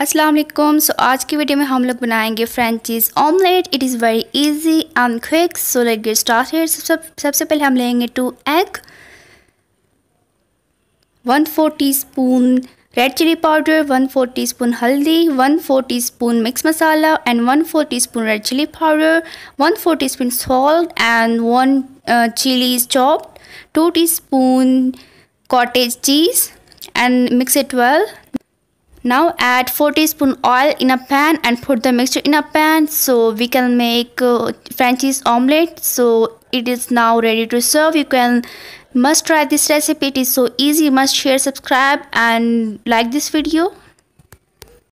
अस्सलाम वालेकुम सो आज की वीडियो में हम लोग बनाएंगे French cheese omelette it is very easy and quick so let get started सबसे पहले हम लेंगे two egg one four teaspoon red chilli powder one four teaspoon haldi one four teaspoon mix masala and one four teaspoon red chilli powder one four teaspoon salt and one chilli chop two teaspoon cottage cheese and mix it well Now add 4 teaspoon oil in a pan and put the mixture in a pan so we can make uh, French omelette. So it is now ready to serve. You can must try this recipe. It is so easy. Must share, subscribe and like this video.